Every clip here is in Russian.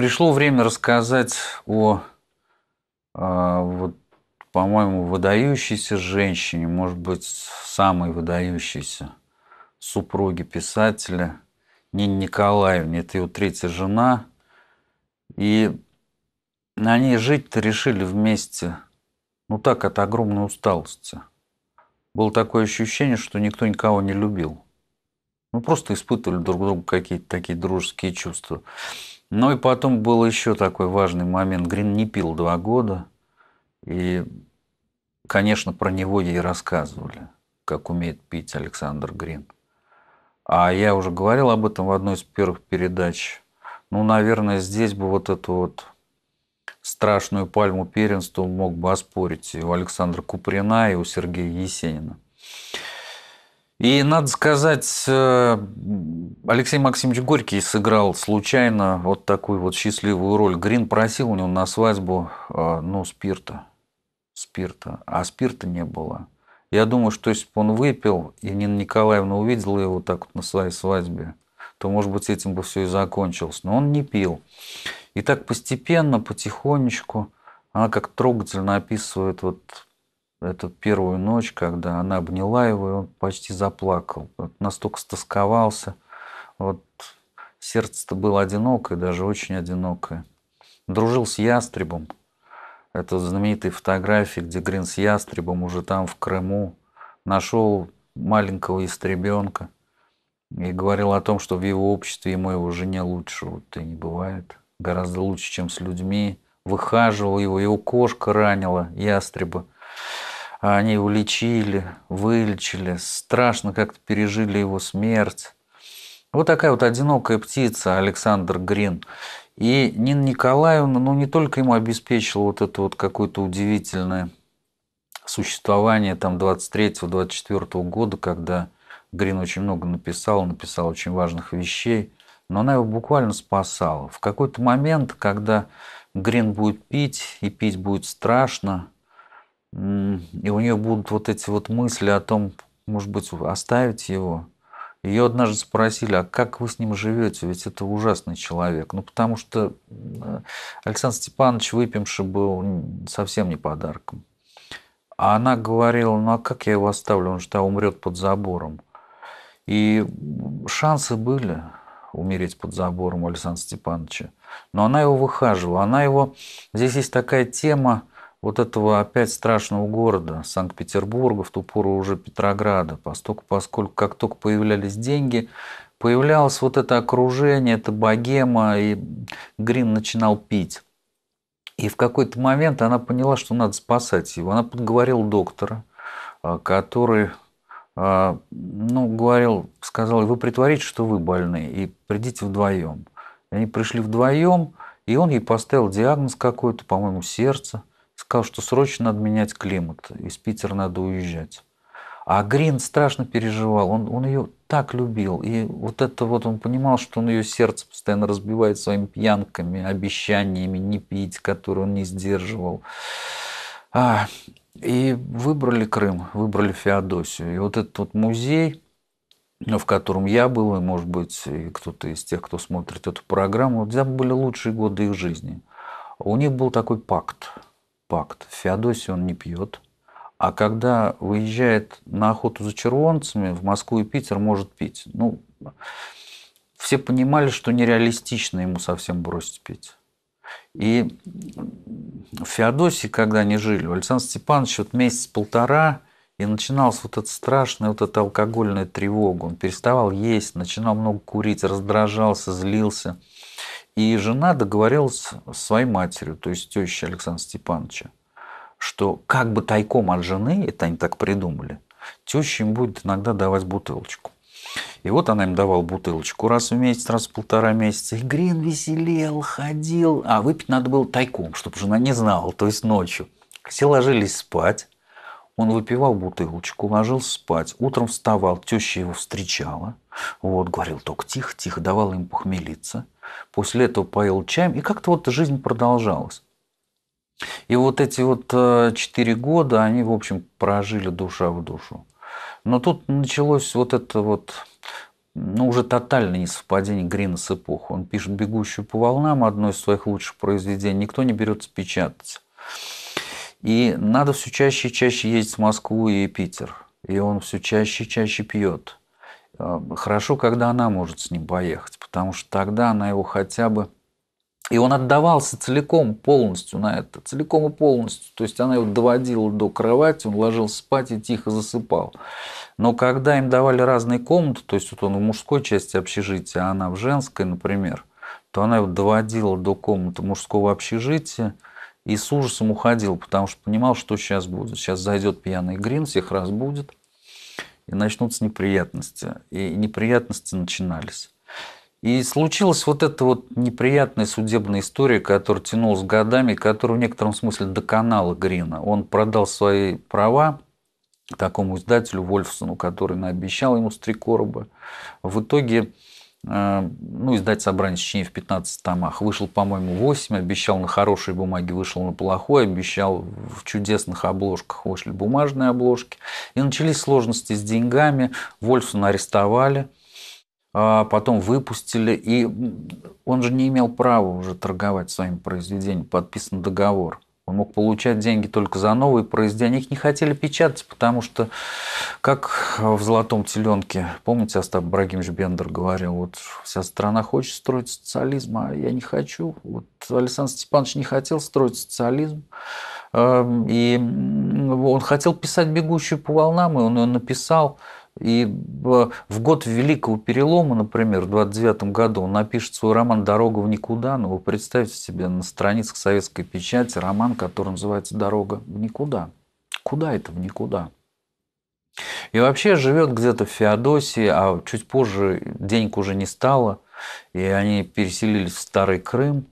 Пришло время рассказать о, э, вот, по-моему, выдающейся женщине, может быть, самой выдающейся супруге писателя Нине Николаевне. Это ее третья жена. И они жить-то решили вместе, ну так, от огромной усталости. Было такое ощущение, что никто никого не любил. Мы ну, просто испытывали друг другу какие-то такие дружеские чувства. Ну и потом был еще такой важный момент. Грин не пил два года. И, конечно, про него ей рассказывали, как умеет пить Александр Грин. А я уже говорил об этом в одной из первых передач. Ну, наверное, здесь бы вот эту вот страшную пальму первенства мог бы оспорить и у Александра Куприна, и у Сергея Есенина. И надо сказать, э, Алексей Максимович Горький сыграл случайно вот такую вот счастливую роль. Грин просил у него на свадьбу, э, ну, спирта. Спирта. А спирта не было. Я думаю, что если бы он выпил, и Нина Николаевна увидела его так вот на своей свадьбе, то, может быть, этим бы все и закончилось. Но он не пил. И так постепенно, потихонечку, она как трогательно описывает вот эту первую ночь, когда она обняла его, и он почти заплакал. Настолько стосковался. Вот сердце-то было одинокое, даже очень одинокое. Дружил с ястребом. Это знаменитые фотографии, где Грин с ястребом уже там, в Крыму, нашел маленького ястребенка и говорил о том, что в его обществе ему его жене лучше вот, и не бывает. Гораздо лучше, чем с людьми. Выхаживал его, его кошка ранила ястреба. А они его лечили, вылечили, страшно как-то пережили его смерть. Вот такая вот одинокая птица Александр Грин. И Нина Николаевна, ну, не только ему обеспечила вот это вот какое-то удивительное существование там 23-24 года, когда Грин очень много написал, написал очень важных вещей, но она его буквально спасала. В какой-то момент, когда Грин будет пить, и пить будет страшно, и у нее будут вот эти вот мысли о том, может быть, оставить его. Ее однажды спросили, а как вы с ним живете? Ведь это ужасный человек. Ну, потому что э, Александр Степанович выпивший был совсем не подарком. А она говорила, ну а как я его оставлю, он же там умрет под забором. И шансы были умереть под забором у Александра Степановича. Но она его выхаживала. Она его... Здесь есть такая тема, вот этого опять страшного города, Санкт-Петербурга, в ту пору уже Петрограда, поскольку, поскольку как только появлялись деньги, появлялось вот это окружение, это богема, и Грин начинал пить. И в какой-то момент она поняла, что надо спасать его. Она подговорила доктора, а, который а, ну, говорил, сказал, вы притворитесь, что вы больны, и придите вдвоем. И они пришли вдвоем, и он ей поставил диагноз какой-то, по-моему, сердце сказал, что срочно надо менять климат, из Питера надо уезжать. А Грин страшно переживал, он, он ее так любил. И вот это вот он понимал, что он ее сердце постоянно разбивает своими пьянками, обещаниями не пить, которые он не сдерживал. А, и выбрали Крым, выбрали Феодосию. И вот этот вот музей, ну, в котором я был, и, может быть, и кто-то из тех, кто смотрит эту программу, там были лучшие годы их жизни. У них был такой пакт – пакт. В Феодосии он не пьет. А когда выезжает на охоту за червонцами, в Москву и Питер может пить. Ну, все понимали, что нереалистично ему совсем бросить пить. И в Феодосии, когда они жили, у Александра Степановича вот месяц-полтора и начинался вот этот страшный, вот эта алкогольная тревога. Он переставал есть, начинал много курить, раздражался, злился – и жена договорилась с своей матерью, то есть тещей Александра Степановича, что как бы тайком от жены, это они так придумали, теща им будет иногда давать бутылочку. И вот она им давала бутылочку раз в месяц, раз в полтора месяца. И Грин веселел, ходил. А выпить надо было тайком, чтобы жена не знала, то есть ночью. Все ложились спать. Он выпивал бутылочку, ложился спать. Утром вставал, теща его встречала. Вот, говорил только тихо-тихо, давала им похмелиться после этого поел чаем, и как-то вот жизнь продолжалась. И вот эти вот э, четыре года, они, в общем, прожили душа в душу. Но тут началось вот это вот, ну, уже тотальное несовпадение Грина с эпохой. Он пишет «Бегущую по волнам», одно из своих лучших произведений, никто не берется печататься. И надо все чаще и чаще ездить в Москву и Питер. И он все чаще и чаще пьет. Э, хорошо, когда она может с ним поехать, потому что тогда она его хотя бы... И он отдавался целиком, полностью на это, целиком и полностью. То есть она его доводила до кровати, он ложился спать и тихо засыпал. Но когда им давали разные комнаты, то есть вот он в мужской части общежития, а она в женской, например, то она его доводила до комнаты мужского общежития и с ужасом уходил, потому что понимал, что сейчас будет. Сейчас зайдет пьяный Грин, всех разбудит и начнутся неприятности. И неприятности начинались. И случилась вот эта вот неприятная судебная история, которая тянулась годами, которая в некотором смысле доконала Грина. Он продал свои права такому издателю Вольфсону, который наобещал ему с три короба. В итоге Э, ну, издать собрание сочинений в 15 томах. Вышел, по-моему, 8, обещал на хорошей бумаге, вышел на плохой, обещал в чудесных обложках, вышли бумажные обложки. И начались сложности с деньгами, Вольфсона арестовали, а потом выпустили, и он же не имел права уже торговать своим произведением, подписан договор – он мог получать деньги только за новые произведения. Их не хотели печатать, потому что, как в «Золотом теленке», помните, Остап Брагимович Бендер говорил, вот вся страна хочет строить социализм, а я не хочу. Вот Александр Степанович не хотел строить социализм. Э, и он хотел писать «Бегущую по волнам», и он ее написал. И э, в год Великого Перелома, например, в 29 году он напишет свой роман «Дорога в никуда», но ну, вы представьте себе на страницах советской печати роман, который называется «Дорога в никуда». Куда это в никуда? И вообще живет где-то в Феодосии, а чуть позже денег уже не стало, и они переселились в Старый Крым.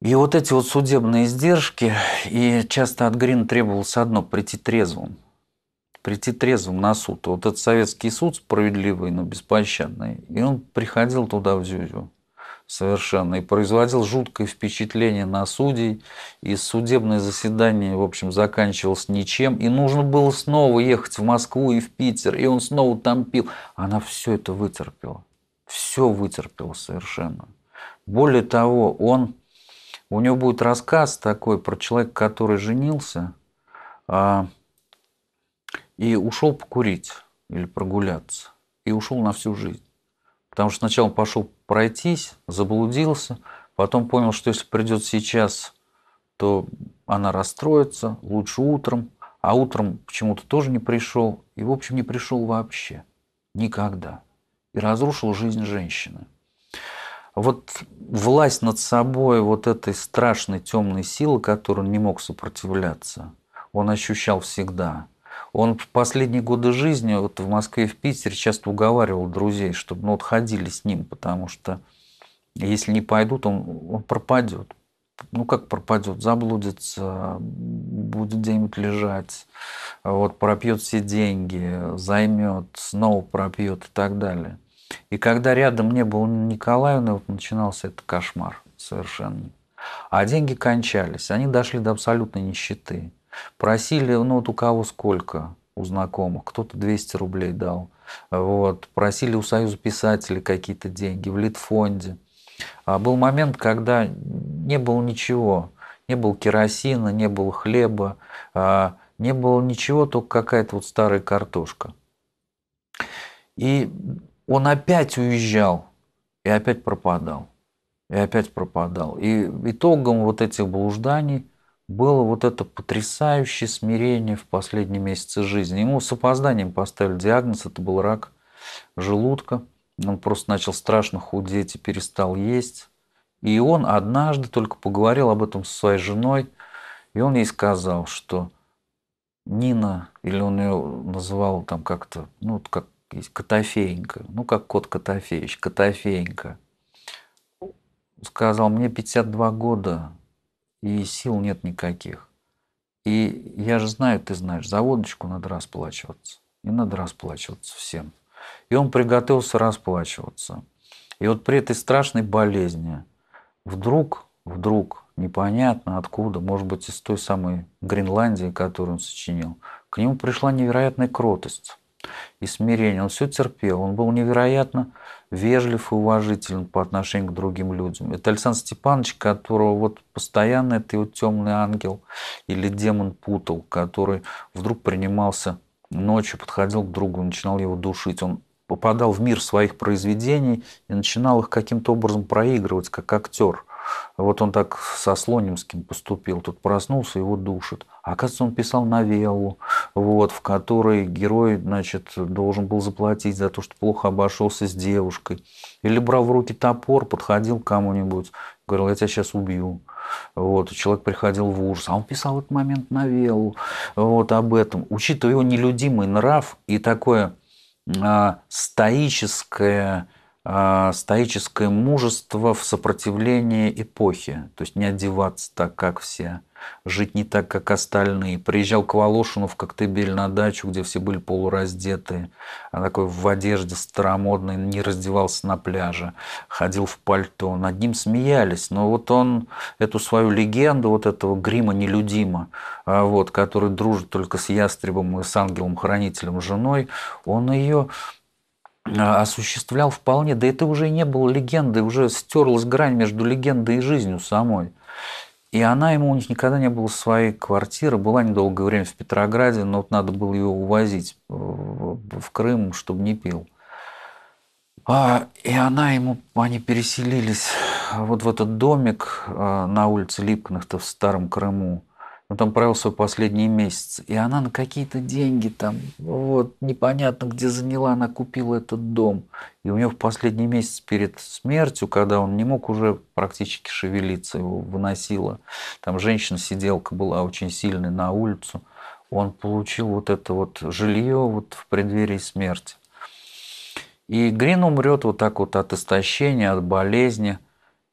И вот эти вот судебные издержки, и часто от Грина требовалось одно – прийти трезвым – прийти трезвым на суд. Вот этот советский суд справедливый, но беспощадный. И он приходил туда в Зюзю совершенно и производил жуткое впечатление на судей. И судебное заседание, в общем, заканчивалось ничем. И нужно было снова ехать в Москву и в Питер. И он снова там пил. Она все это вытерпела. Все вытерпела совершенно. Более того, он, у него будет рассказ такой про человека, который женился а, – и ушел покурить или прогуляться, и ушел на всю жизнь. Потому что сначала пошел пройтись, заблудился, потом понял, что если придет сейчас, то она расстроится, лучше утром, а утром почему-то тоже не пришел, и в общем не пришел вообще, никогда, и разрушил жизнь женщины. Вот власть над собой вот этой страшной темной силы, которой он не мог сопротивляться, он ощущал всегда – он в последние годы жизни вот в Москве и в Питере часто уговаривал друзей, чтобы ну, вот ходили с ним, потому что если не пойдут, он, он пропадет. Ну, как пропадет, заблудится, будет где-нибудь лежать, вот, пропьет все деньги, займет, снова пропьет и так далее. И когда рядом не было Николаевны, вот начинался этот кошмар совершенно. А деньги кончались, они дошли до абсолютной нищеты. Просили, ну вот у кого сколько у знакомых, кто-то 200 рублей дал. Вот. Просили у Союза писателей какие-то деньги, в Литфонде. А был момент, когда не было ничего. Не было керосина, не было хлеба, а не было ничего, только какая-то вот старая картошка. И он опять уезжал и опять пропадал. И опять пропадал. И итогом вот этих блужданий – было вот это потрясающее смирение в последние месяцы жизни. Ему с опозданием поставили диагноз, это был рак желудка. Он просто начал страшно худеть и перестал есть. И он однажды только поговорил об этом со своей женой, и он ей сказал, что Нина, или он ее называл там как-то, ну, как Котофеенька, ну, как кот Котофеевич, Котофеенька, сказал, мне 52 года, и сил нет никаких. И я же знаю, ты знаешь, за водочку надо расплачиваться. И надо расплачиваться всем. И он приготовился расплачиваться. И вот при этой страшной болезни вдруг, вдруг, непонятно откуда, может быть, из той самой Гренландии, которую он сочинил, к нему пришла невероятная кротость и смирение. Он все терпел, он был невероятно вежлив и уважителен по отношению к другим людям. Это Александр Степанович, которого вот постоянно это вот темный ангел или демон путал, который вдруг принимался ночью, подходил к другу, начинал его душить. Он попадал в мир своих произведений и начинал их каким-то образом проигрывать, как актер. Вот он так со Слонимским поступил, тут проснулся, его душит. А оказывается, он писал новеллу, вот, в которой герой значит, должен был заплатить за то, что плохо обошелся с девушкой. Или брал в руки топор, подходил к кому-нибудь, говорил, я тебя сейчас убью. Вот, человек приходил в ужас, а он писал этот момент новеллу вот, об этом. Учитывая его нелюдимый нрав и такое а, стоическое а, стоическое мужество в сопротивлении эпохи, то есть не одеваться так, как все, жить не так, как остальные. Приезжал к Волошину в Коктебель на дачу, где все были полураздеты, а такой в одежде старомодной, не раздевался на пляже, ходил в пальто, над ним смеялись. Но вот он эту свою легенду, вот этого грима нелюдима, а, вот, который дружит только с ястребом и с ангелом-хранителем женой, он ее Э, осуществлял вполне. Да это уже не было легендой, уже стерлась грань между легендой и жизнью самой. И она ему, у них никогда не было своей квартиры, была недолгое время в Петрограде, но вот надо было ее увозить э, в Крым, чтобы не пил. А, и она ему, они переселились вот в этот домик э, на улице Липкнахта в Старом Крыму. Он там провел свой последний месяц. И она на какие-то деньги там, вот, непонятно где заняла, она купила этот дом. И у нее в последний месяц перед смертью, когда он не мог уже практически шевелиться, его выносила. Там женщина-сиделка была очень сильной на улицу. Он получил вот это вот жилье вот в преддверии смерти. И Грин умрет вот так вот от истощения, от болезни.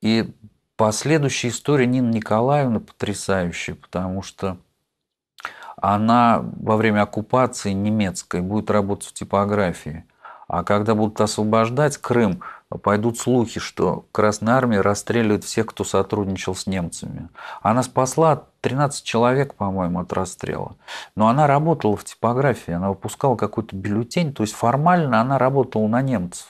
И Последующая история Нины Николаевны потрясающая, потому что она во время оккупации немецкой будет работать в типографии. А когда будут освобождать Крым, пойдут слухи, что Красная Армия расстреливает всех, кто сотрудничал с немцами. Она спасла 13 человек, по-моему, от расстрела. Но она работала в типографии, она выпускала какой-то бюллетень, то есть формально она работала на немцев.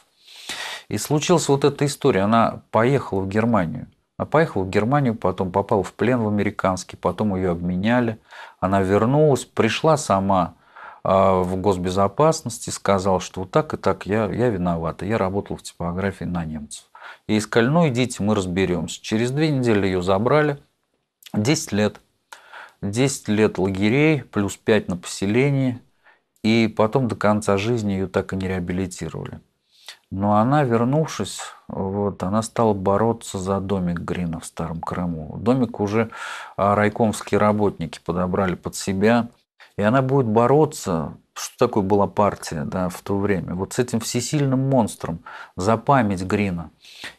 И случилась вот эта история, она поехала в Германию. Она поехала в Германию, потом попала в плен в американский, потом ее обменяли. Она вернулась, пришла сама а, в госбезопасности, сказала, что вот так и так я, я виновата, я работала в типографии на немцев. И искали, ну идите, мы разберемся. Через две недели ее забрали, 10 лет. 10 лет лагерей, плюс 5 на поселении, и потом до конца жизни ее так и не реабилитировали. Но она, вернувшись, вот, она стала бороться за домик Грина в Старом Крыму. Домик уже а, райкомские работники подобрали под себя. И она будет бороться, что такое была партия да, в то время, вот с этим всесильным монстром за память Грина.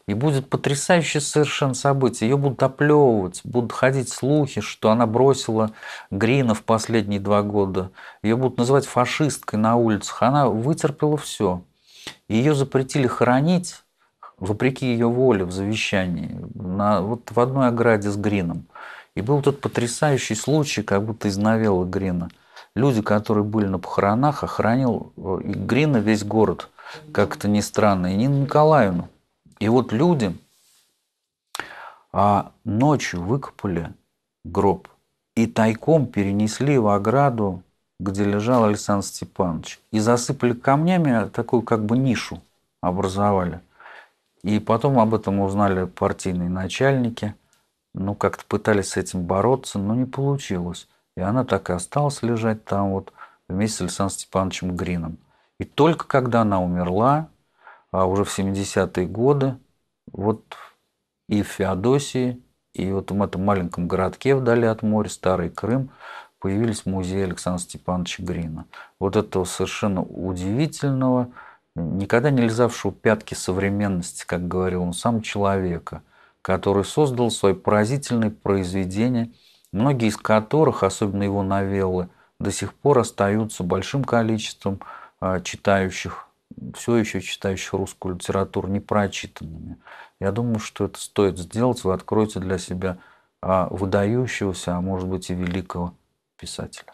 И будет потрясающее совершенно событие. Ее будут оплевывать, будут ходить слухи, что она бросила Грина в последние два года. Ее будут называть фашисткой на улицах. Она вытерпела все. Ее запретили хоронить, вопреки ее воле в завещании, на, вот в одной ограде с Грином. И был тот потрясающий случай, как будто из новеллы Грина. Люди, которые были на похоронах, охранил э, и Грина весь город, как это ни странно, и Нину Николаевну. И вот люди а, ночью выкопали гроб и тайком перенесли в ограду, где лежал Александр Степанович, и засыпали камнями а такую как бы нишу образовали. И потом об этом узнали партийные начальники. Ну, как-то пытались с этим бороться, но не получилось. И она так и осталась лежать там вот вместе с Александром Степановичем Грином. И только когда она умерла, а уже в 70-е годы, вот и в Феодосии, и вот в этом маленьком городке вдали от моря, Старый Крым, появились музеи Александра Степановича Грина. Вот этого совершенно удивительного, никогда не лизавшего пятки современности, как говорил он сам, человека, который создал свои поразительные произведения, многие из которых, особенно его новеллы, до сих пор остаются большим количеством а, читающих, все еще читающих русскую литературу непрочитанными. Я думаю, что это стоит сделать, вы откроете для себя а, выдающегося, а может быть и великого писателя.